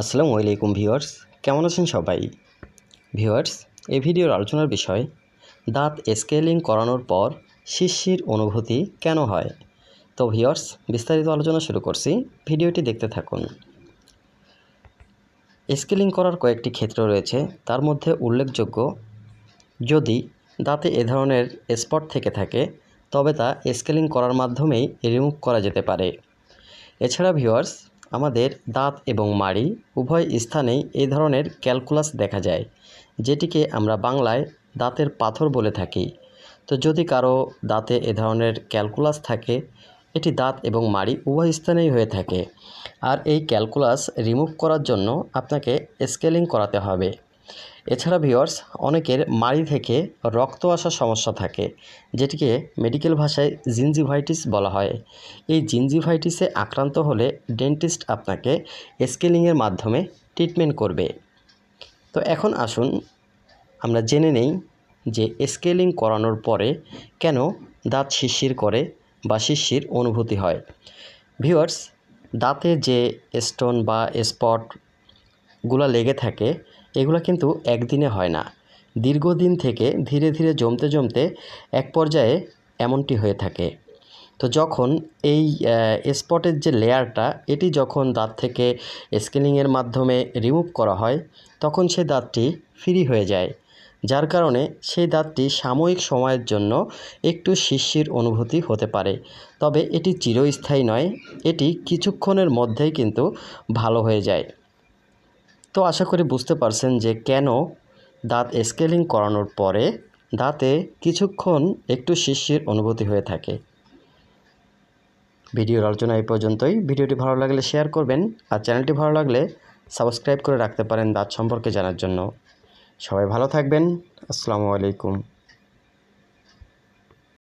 আসসালামু আলাইকুম ভিউয়ার্স কেমন আছেন সবাই ভিউয়ার্স এই ভিডিওর আলোচনার বিষয় দাঁত স্কেলিং করানোর পর শিশির অনুভূতি কেন হয় তো ভিউয়ার্স বিস্তারিত আলোচনা শুরু করছি ভিডিওটি দেখতে থাকুন স্কেলিং করার কয়েকটি ক্ষেত্র রয়েছে তার মধ্যে উল্লেখযোগ্য যদি দাঁতে এ ধরনের স্পট থেকে থাকে তবে তা স্কেলিং করার মাধ্যমেই রিমুভ করা যেতে পারে এছাড়া ভিউয়ার্স আমাদের দাঁত এবং মাড়ি উভয় স্থানেই এই ধরনের ক্যালকুলাস দেখা যায় যেটিকে আমরা বাংলায় দাঁতের পাথর বলে থাকি তো যদি কারো দাঁতে এ ধরনের ক্যালকুলাস থাকে এটি দাঁত এবং মাড়ি উভয় স্থানেই হয়ে থাকে আর এই ক্যালকুলাস রিমুভ করার জন্য আপনাকে স্কেলিং করাতে হবে এছাড়া ভিওর্স অনেকের মাড়ি থেকে রক্ত আসার সমস্যা থাকে যেটিকে মেডিকেল ভাষায় জিনজিভাইটিস বলা হয় এই জিনজিভাইটিসে আক্রান্ত হলে ডেন্টিস্ট আপনাকে স্কেলিংয়ের মাধ্যমে ট্রিটমেন্ট করবে তো এখন আসুন আমরা জেনে নেই যে স্কেলিং করানোর পরে কেন দাঁত শিরশির করে বা শিরশির অনুভূতি হয় ভিওয়ার্স দাঁতে যে স্টোন বা স্পটগুলো লেগে থাকে এগুলো কিন্তু একদিনে হয় না দীর্ঘদিন থেকে ধীরে ধীরে জমতে জমতে এক পর্যায়ে এমনটি হয়ে থাকে তো যখন এই স্পটের যে লেয়ারটা এটি যখন দাঁত থেকে স্কেলিংয়ের মাধ্যমে রিমুভ করা হয় তখন সে দাঁতটি ফ্রি হয়ে যায় যার কারণে সেই দাঁতটি সাময়িক সময়ের জন্য একটু শিশির অনুভূতি হতে পারে তবে এটি চিরস্থায়ী নয় এটি কিছুক্ষণের মধ্যেই কিন্তু ভালো হয়ে যায় তো আশা করি বুঝতে পারছেন যে কেন দাঁত স্কেলিং করানোর পরে দাঁতে কিছুক্ষণ একটু শিশির অনুভূতি হয়ে থাকে ভিডিওর আলোচনা এই পর্যন্তই ভিডিওটি ভালো লাগলে শেয়ার করবেন আর চ্যানেলটি ভালো লাগলে সাবস্ক্রাইব করে রাখতে পারেন দাঁত সম্পর্কে জানার জন্য সবাই ভালো থাকবেন আসসালামু আলাইকুম